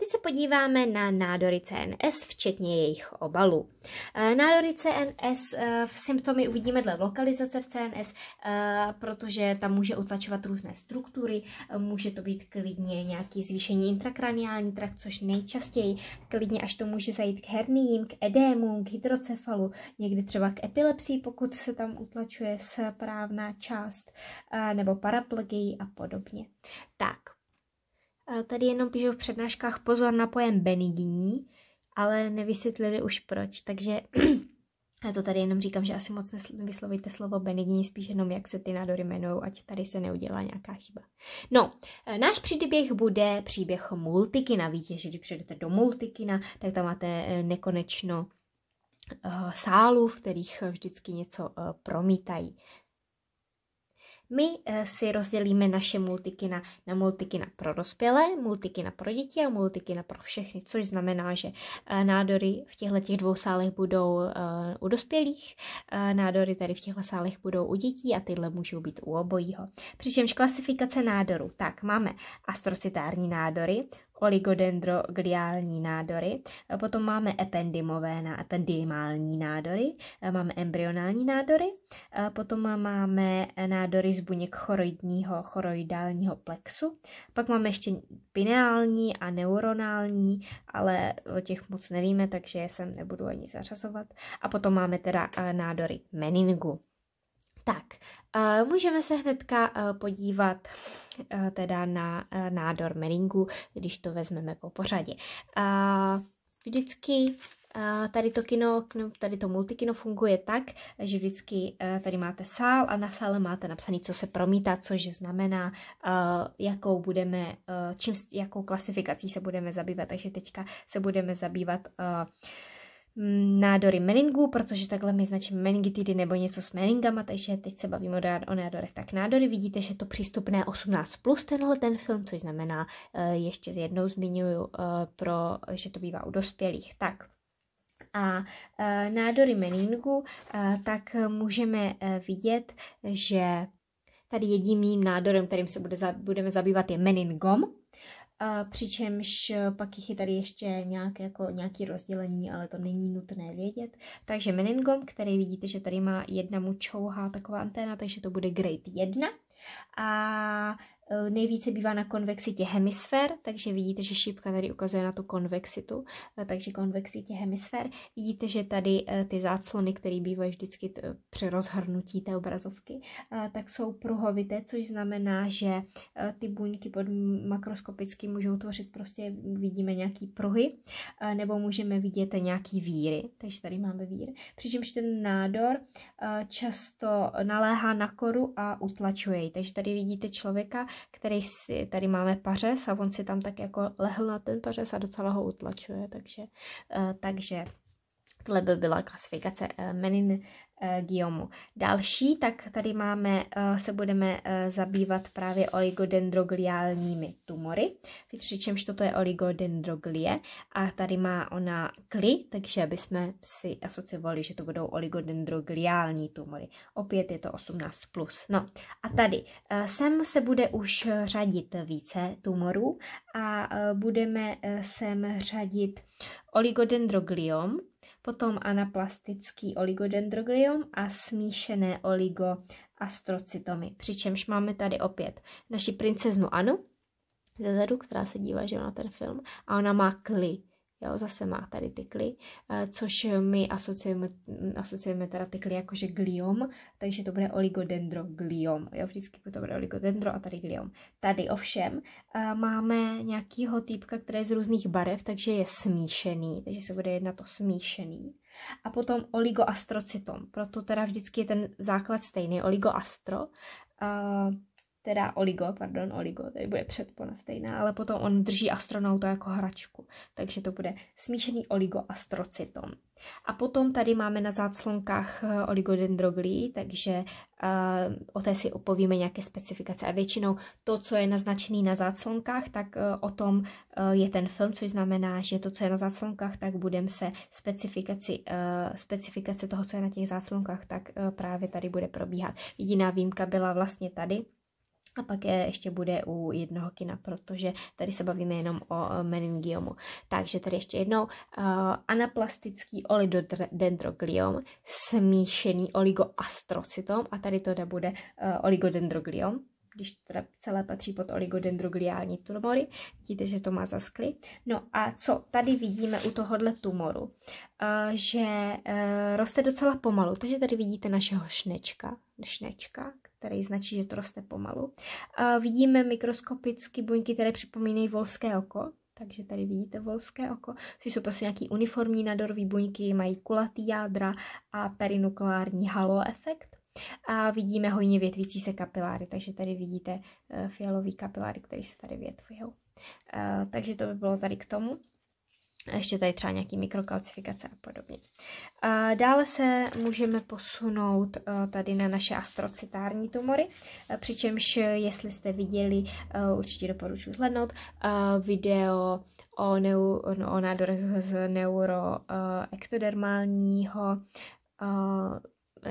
Teď se podíváme na nádory CNS, včetně jejich obalů. Eh, nádory CNS eh, v symptomy uvidíme dle lokalizace v CNS, eh, protože tam může utlačovat různé struktury, může to být klidně nějaký zvýšení intrakraniální trakt, což nejčastěji klidně až to může zajít k herním, k edému, k hydrocefalu, někdy třeba k epilepsii, pokud se tam utlačuje správná část, nebo paraplegii a podobně. Tak, Eh, tady jenom píšu v přednáškách pozor na pojem benigní, ale nevysvětlili už proč, takže já to tady jenom říkám, že asi moc nevyslovíte slovo benigní, spíš jenom jak se ty nádory jmenují, ať tady se neudělá nějaká chyba. No, eh, náš příběh bude příběh multikina. Víte, že když přijdete do multikina, tak tam máte eh, nekonečno sálu, v kterých vždycky něco promítají. My eh, si rozdělíme naše multikina na multikina pro dospělé, multikina pro děti a multikina pro všechny, což znamená, že eh, nádory v těchto těch dvou sálech budou eh, u dospělých, nádory tady v těchto sálech budou u dětí a tyhle můžou být u obojího. Přičemž klasifikace nádorů, tak máme astrocytární nádory, oligodendrogliální nádory, potom máme ependymové, ependymální nádory, máme embryonální nádory, potom máme nádory z buněk choroidního, choroidálního plexu, pak máme ještě pineální a neuronální, ale o těch moc nevíme, takže je sem nebudu ani zařazovat. A potom máme teda eh, nádory meningu. Můžeme se hnedka eh, podívat eh, teda na eh, nádor meringu, když to vezmeme po pořadě. Vždycky tady to kino, tady to multikino funguje tak, že vždycky tady máte sál a na sále máte napsané co se promítá, což znamená, jakou budeme, čím, jakou klasifikací se budeme zabývat. Takže teďka se budeme zabývat nádory meningů, protože takhle my značíme meningitidy nebo něco s meningama, takže teď se bavíme o nádorech. Tak nádory vidíte, že je to přístupné 18 plus tenhle ten film, což znamená, eh, ještě jednou zmiňuju, eh, pro, že to bývá u dospělých. Tak, a eh, nádory meningu, tak můžeme vidět, že tady jediným nádorem, kterým se bude, budeme zabývat, je meningom. A přičemž pak jich je tady ještě nějaké, jako, nějaké rozdělení, ale to není nutné vědět. Takže meningom, který vidíte, že tady má jedna mu čouhá taková anténa, takže to bude grade 1. A Eh, nejvíce bývá na konvexitě hemisfér, takže vidíte, že šípka tady ukazuje na tu konvexitu, eh, takže konvexitě hemisfér. Vidíte, že tady eh, ty záclony, které bývají vždycky při rozhrnutí té obrazovky, tak jsou pruhovité, což znamená, že ty buňky pod makroskopicky můžou tvořit prostě, vidíme nějaký pruhy, nebo můžeme vidět nějaký víry, takže tady máme vír. Přičemž ten nádor často naléhá na koru a utlačuje ji, takže tady vidíte člověka, který si, tady máme pařez a on si tam tak jako lehl na ten pařez a docela ho utlačuje, takže, eh, takže Tohle by byla klasifikace eh, menin, Eh, Guillaume. Další, tak tady máme, eh, se budeme eh, zabývat právě oligodendrogliálními tumory, přičemž toto je oligodendroglie a tady má ona kli, takže bychom si asociovali, že to budou oligodendrogliální tumory. Opět je to 18+. Plus. No a tady sem se bude už řadit více tumorů a budeme sem řadit oligodendrogliom, potom anaplastický oligodendrogliom, oligofilm a smíšené oligoastrocytomy. Přičemž máme tady opět naši princeznu Anu zezadu, zadu, která se dívá že na ten film a ona má kly. Jo, zase má tady ty kly, eh, což my asociujeme, asociujeme teda ty kly jakože gliom, takže to bude oligodendrogliom. Jo, vždycky to bude oligodendro a tady gliom. Tady ovšem eh, máme nějakýho typka, který je z různých barev, takže je smíšený, takže se bude jednat o smíšený a potom oligoastrocytom. Proto teda vždycky je ten základ stejný, oligoastro. Uh, teda Oligo, pardon, Oligo, tady bude předpona stejná, ale potom on drží astronauta jako hračku, takže to bude smíšený oligoastrocytom. A potom tady máme na záclonkách eh, oligodendroglí, takže uh, o té si opovíme nějaké specifikace a většinou to, co je naznačený na záclonkách, tak uh, o tom uh, je ten film, což znamená, že to, co je na záclonkách, tak budeme se specifikaci, uh, specifikace toho, co je na těch záclonkách, tak uh, právě tady bude probíhat. Jediná výjimka byla vlastně tady, a pak je, ještě bude u jednoho kina, protože tady se bavíme jenom o meningiomu. Takže tady ještě jednou uh, anaplastický oligodendrogliom, smíšený oligoastrocytom a tady to bude uh, oligodendrogliom když teda celé patří pod oligodendrogliální tumory. Vidíte, že to má zaskly. No a co tady vidíme u tohohle tumoru? Eh, že eh, roste docela pomalu, takže tady vidíte našeho šnečka, šnečka který značí, že to roste pomalu. Eh, vidíme mikroskopicky buňky, které připomínají volské oko, takže tady vidíte volské oko, což jsou prostě nějaký uniformní nadorový buňky, mají kulatý jádra a perinukleární halo efekt. A vidíme hojně větvící se kapiláry, takže tady vidíte eh, fialový kapiláry, které se tady větvují. Eh, takže to by bylo tady k tomu. A ještě tady třeba nějaký mikrokalcifikace a podobně. A dále se můžeme posunout eh, tady na naše astrocitární tumory, přičemž jestli jste viděli, určitě doporučuji zhlednout video o, neu, no, o nádorech z neuroektodermálního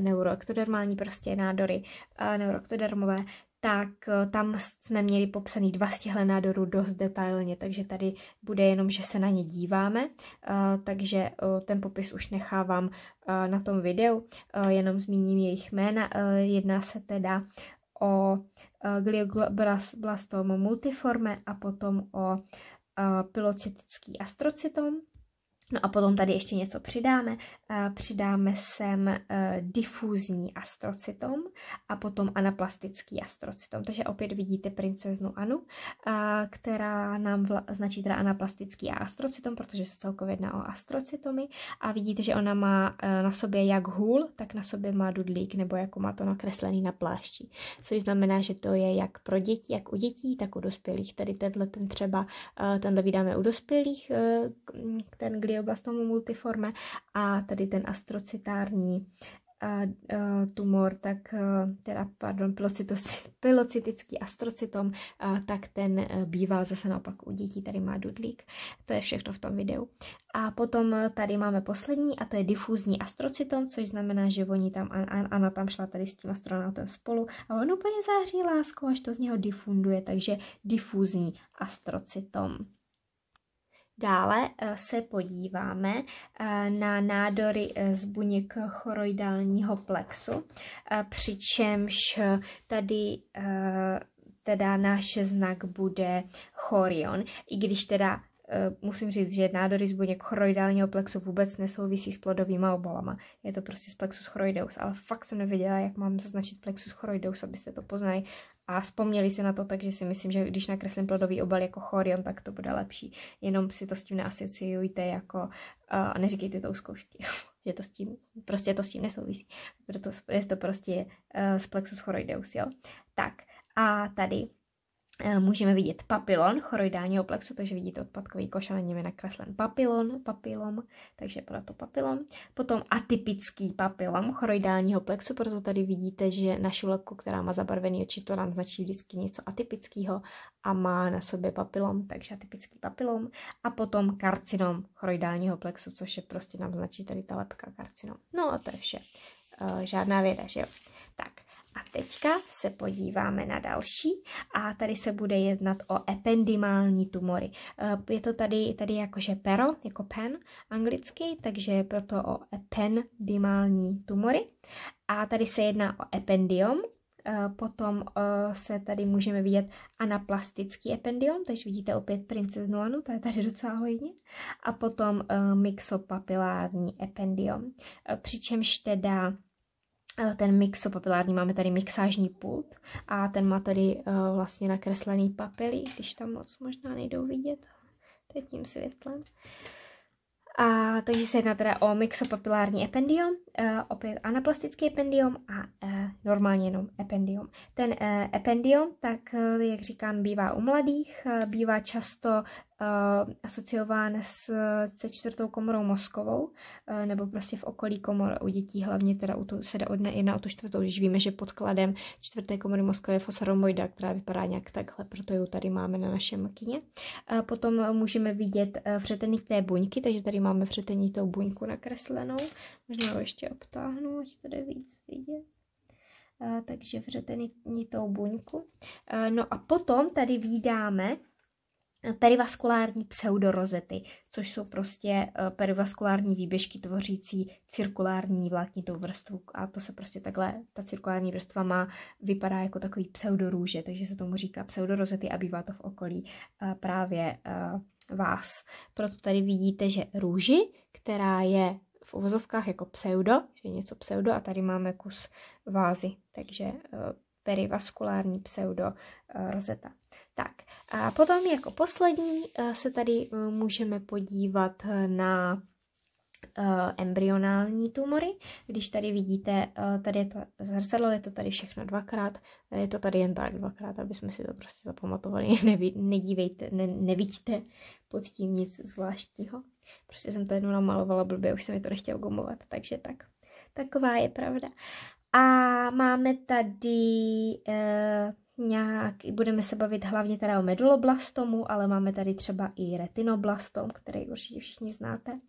neuroektodermální prostě nádory, eh, neuroektodermové, tak eh, tam jsme měli popsaný dva z těchto nádorů dost detailně, takže tady bude jenom, že se na ně díváme, eh, takže ten popis už nechávám na tom videu, jenom zmíním jejich jména, jedná se teda o glioblastom multiforme a potom o pilocytický astrocytom, No a potom tady ještě něco přidáme. Eh, přidáme sem eh, difúzní astrocytom a potom anaplastický astrocytom. Takže opět vidíte princeznu Anu, eh, která nám vla- značí teda anaplastický a astrocytom, protože se celkově jedná o astrocytomy. A vidíte, že ona má na sobě jak hůl, tak na sobě má dudlík, nebo jako má to nakreslený na plášti. Což znamená, že to je jak pro děti, jak u dětí, tak u dospělých. Tady tenhle ten třeba, tenhle vydáme u dospělých, ten, kdy glioblastomu multiforme a tady ten astrocitární a, a, tumor, tak teda, pardon, pilocytický astrocytom, a, tak ten e, býval zase naopak u dětí, tady má dudlík. To je všechno v tom videu. A potom e, tady máme poslední a to je difúzní astrocytom, což znamená, že oni tam, Anna tam šla tady s tím astronautem spolu a on úplně září lásko, až to z něho difunduje, takže difúzní astrocytom. Dále eh, se podíváme eh, na nádory eh, z buněk choroidálního plexu, přičemž tady teda náš znak bude chorion, i když teda Eh, musím říct, že nádory z buněk choroidálního plexu vůbec nesouvisí s plodovými obalama. Je to prostě z plexus choroideus, ale fakt jsem nevěděla, jak mám zaznačit plexus choroideus, abyste to poznali. A vzpomněli se na to, takže si myslím, že když nakreslím plodový obal jako chorion, tak to bude lepší. Jenom si to s tím neasociujte jako, uh, neříkejte to u zkoušky, že to s tím, prostě to s tím nesouvisí. Proto je to prostě uh, z plexus choroideus, jo. Tak, a tady Eh, můžeme vidět papilon choroidálního plexu, takže vidíte odpadkový koš a na něm je nakreslen papilon, papilom, takže proto papilom. Potom atypický papilom choroidálního plexu, proto tady vidíte, že na šulapku, která má zabarvený oči, to nám značí vždycky něco atypického a má na sobě papilom, takže atypický papilom. A potom karcinom choroidálního plexu, což je prostě nám značí tady ta lepka karcinom. No a to je vše. Eh, žádná věda, že jo? Tak, a teďka se podíváme na další a tady se bude jednat o ependimální tumory. Eh, je to tady, tady jakože pero, jako pen anglicky, takže proto o ependimální tumory. A tady se jedná o ependium, eh, Potom eh, se tady můžeme vidět anaplastický ependium, takže vidíte opět princeznu Anu, to je tady docela hojně. A potom mixopapilární ependium. Přičemž teda Eh, ten mixo papilární, máme tady mixážní pult a ten má tady uh, vlastně nakreslený papilí, když tam moc možná nejdou vidět, to je tím světlem. A, takže se jedná teda o mixopapilární ependium, uh, opět anaplastický ependium a uh, normálně jenom ependium. Ten uh, ependium, tak uh, jak říkám, bývá u mladých, uh, bývá často Eh, asociován s, se čtvrtou komorou mozkovou, eh, nebo prostě v okolí komor u dětí, hlavně teda u tu, se i na o tu čtvrtou, když víme, že podkladem čtvrté komory mozkové je fosaromoida, která vypadá nějak takhle, proto ji tady máme na našem kyně. potom můžeme vidět uh, vřetení té buňky, takže tady máme vřetení tou buňku nakreslenou. Možná ho ještě obtáhnu, ať to jde víc vidět takže vřetenitou buňku. No a potom tady výdáme Eh, perivaskulární pseudorozety, což jsou prostě eh, perivaskulární výběžky tvořící cirkulární vláknitou vrstvu a to se prostě takhle, ta cirkulární vrstva má, vypadá jako takový pseudorůže, takže se tomu říká pseudorozety a bývá to v okolí eh, právě vás. Proto tady vidíte, že růži, která je v uvozovkách jako pseudo, že je něco pseudo a tady máme kus vázy, takže perivaskulární pseudo rozeta. Tak a potom jako poslední eh, se tady eh, můžeme podívat eh, na embryonální tumory. Když tady vidíte, tady je to zrcadlo, je to tady všechno dvakrát, je to tady jen tak dvakrát, aby jsme si to prostě zapamatovali, Neví, nedívejte, ne, nevidíte pod tím nic zvláštního. Prostě jsem to jednou namalovala blbě, už se mi to nechtěl gumovat, takže tak. Taková je pravda. A máme tady... Eh, nějak, budeme se bavit hlavně teda o meduloblastomu, ale máme tady třeba i retinoblastom, který určitě všichni znáte.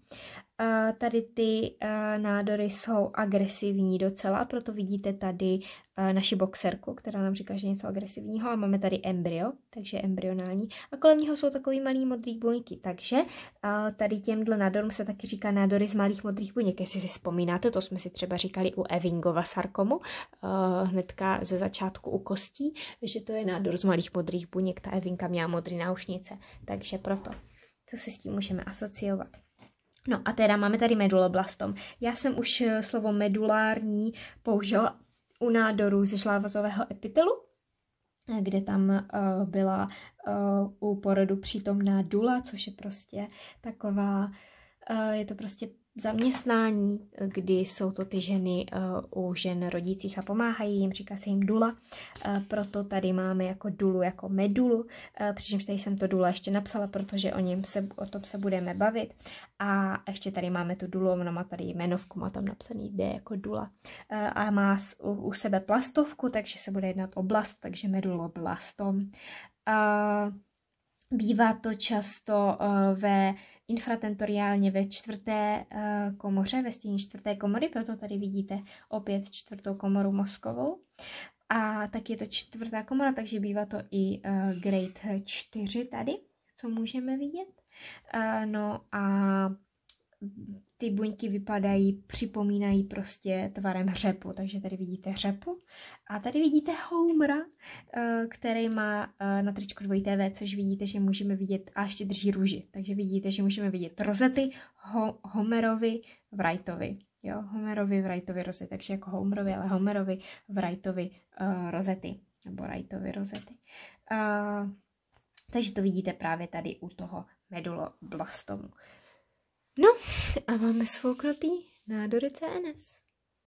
Eh, tady ty eh, nádory jsou agresivní docela, proto vidíte tady eh, naši boxerku, která nám říká, že něco agresivního a máme tady embryo, takže embryonální a kolem něho jsou takový malý modrý buňky, takže tady těmhle nádorům se taky říká nádory z malých modrých buněk, jestli si vzpomínáte, to jsme si třeba říkali u Evingova sarkomu, hnedka ze začátku u kostí, že to je nádor z malých modrých buněk, ta Evinka měla modré náušnice, takže proto Co se s tím můžeme asociovat. No a teda máme tady meduloblastom. Já jsem už eh, slovo medulární použila u nádoru ze žlávazového epitelu, eh, kde tam uh, byla uh, u porodu přítomná dula, což je prostě taková, uh, je to prostě zaměstnání, kdy jsou to ty ženy eh, u žen rodících a pomáhají jim, říká se jim dula, eh, proto tady máme jako dulu, jako medulu, eh, přičemž tady jsem to dula ještě napsala, protože o něm se, o tom se budeme bavit a ještě tady máme tu dulu, ona má tady jmenovku, má tam napsaný D jako dula a má u, u sebe plastovku, takže se bude jednat o blast, takže medulo blastom. Bývá to často ve infratentoriálně ve čtvrté eh, komoře, ve stěně čtvrté komory, proto tady vidíte opět čtvrtou komoru mozkovou. A tak je to čtvrtá komora, takže bývá to i eh, grade 4 tady, co můžeme vidět. Eh, no a ty buňky vypadají, připomínají prostě tvarem řepu. Takže tady vidíte řepu a tady vidíte Homera, eh, který má eh, na tričku dvojité V, což vidíte, že můžeme vidět a ještě drží růži. Takže vidíte, že můžeme vidět rozety ho, Homerovi, Wrightovi. Jo, Homerovi, Wrightovi rozety, takže jako Homerovi, ale Homerovi, Wrightovi uh, rozety, nebo Wrightovi rozety. Uh, takže to vidíte právě tady u toho meduloblastomu. No a máme svouknutý nádory CNS.